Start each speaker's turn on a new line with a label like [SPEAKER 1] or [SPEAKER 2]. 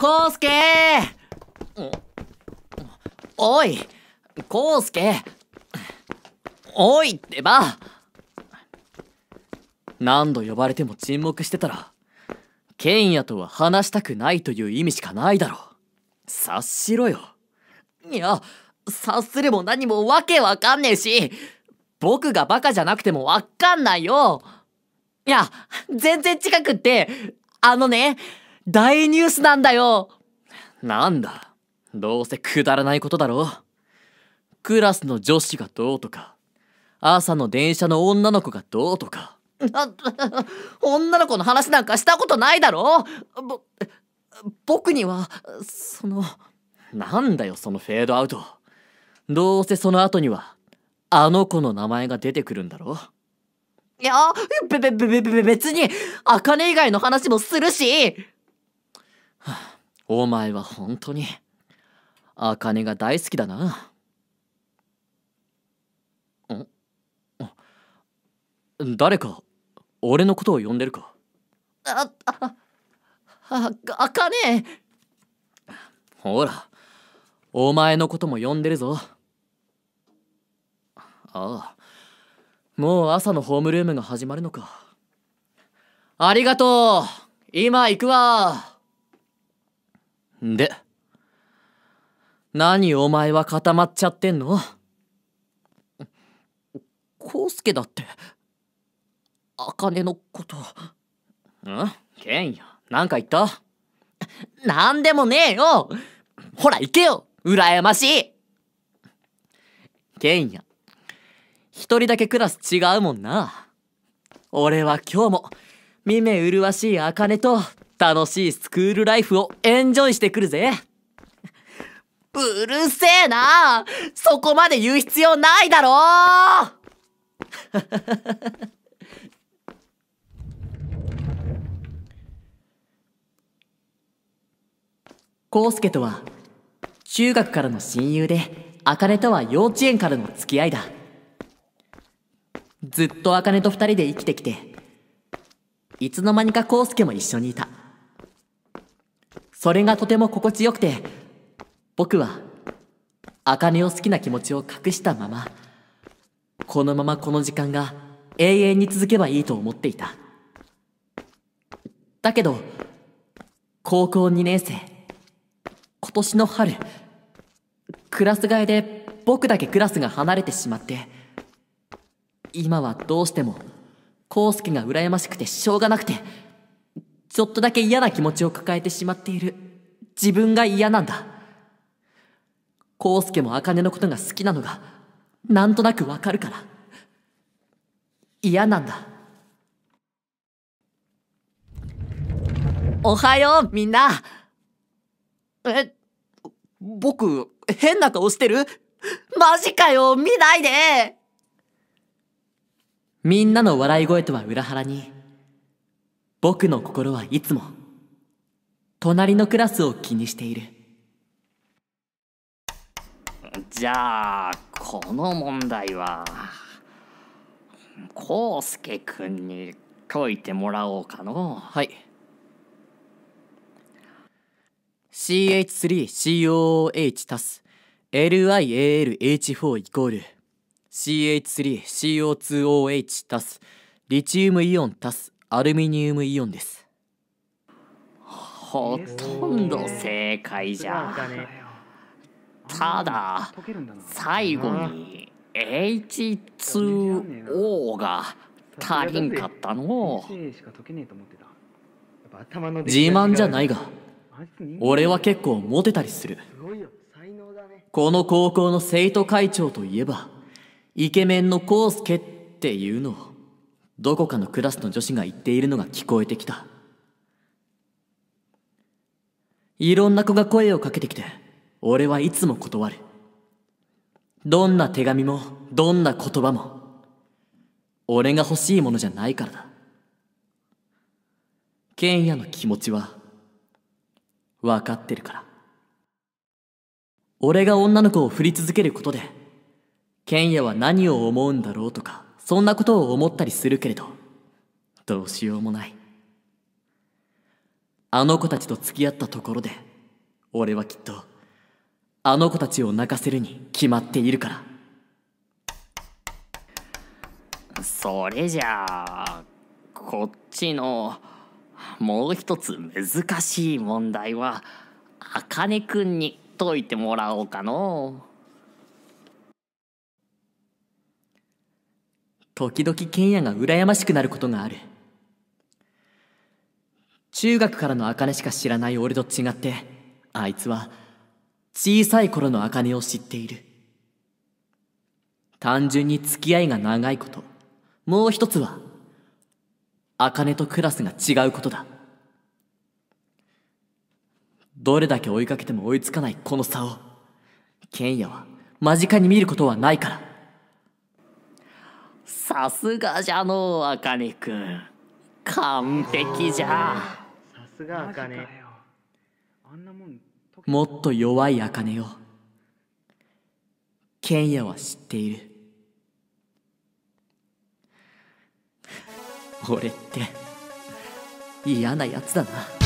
[SPEAKER 1] コウスケおいコウスケおいってば何度呼ばれても沈黙してたらンヤとは話したくないという意味しかないだろ察しろよいや察するも何もわけわかんねえし僕がバカじゃなくてもわかんないよいや全然近くってあのね大ニュースなんだよなんだどうせくだらないことだろうクラスの女子がどうとか朝の電車の女の子がどうとか 女の子の話なんかしたことないだろぼ僕にはそのなんだよそのフェードアウトどうせその後にはあの子の名前が出てくるんだろういやべべべべ別に茜以外の話もするしお前は本当に、ネが大好きだな。ん誰か、俺のことを呼んでるかあ、あ、あ、あかねほら、お前のことも呼んでるぞ。ああ、もう朝のホームルームが始まるのか。ありがとう今行くわで、何お前は固まっちゃってんのコウスケだって、アカネのこと。んケンヤ、何か言った何でもねえよほら行けよ羨ましいケンヤ、一人だけクラス違うもんな。俺は今日も、見目麗しいアカネと、楽しいスクールライフをエンジョイしてくるぜ うるせえなそこまで言う必要ないだろ康介 とは中学からの親友で茜とは幼稚園からの付き合いだずっと茜と二人で生きてきていつの間にか康介も一緒にいたそれがとても心地よくて、僕は、茜を好きな気持ちを隠したまま、このままこの時間が永遠に続けばいいと思っていた。だけど、高校2年生、今年の春、クラス替えで僕だけクラスが離れてしまって、今はどうしても、康介が羨ましくてしょうがなくて、ちょっとだけ嫌な気持ちを抱えてしまっている自分が嫌なんだ。康介も茜のことが好きなのが、なんとなくわかるから。嫌なんだ。おはよう、みんな。え、僕、変な顔してるマジかよ、見ないでみんなの笑い声とは裏腹に、僕の心はいつも、隣のクラスを気にしている。じゃあ、この問題は、こうすけくんに解いてもらおうかの。はい。CH3COOH たす LIALH4 イコール CH3CO2OH たすリチウムイオンたすアルミニウムイオンですほとんど正解じゃただ最後に H2O が足りんかったの自慢じゃないが俺は結構モテたりするこの高校の生徒会長といえばイケメンのコウスケっていうのどこかのクラスの女子が言っているのが聞こえてきた。いろんな子が声をかけてきて、俺はいつも断る。どんな手紙も、どんな言葉も、俺が欲しいものじゃないからだ。賢也の気持ちは、わかってるから。俺が女の子を振り続けることで、賢也は何を思うんだろうとか、そんなことを思ったりするけれどどうしようもないあの子たちと付き合ったところで俺はきっとあの子たちを泣かせるに決まっているからそれじゃあこっちのもう一つ難しい問題は茜くんに解いてもらおうかのう。時々剣也が羨ましくなることがある中学からの茜しか知らない俺と違ってあいつは小さい頃の茜を知っている単純に付き合いが長いこともう一つは茜とクラスが違うことだどれだけ追いかけても追いつかないこの差を賢也は間近に見ることはないからさすがじゃのあかねくん完璧じゃさすがあかねもっと弱いあかねよ賢也は知っている俺って嫌なやつだな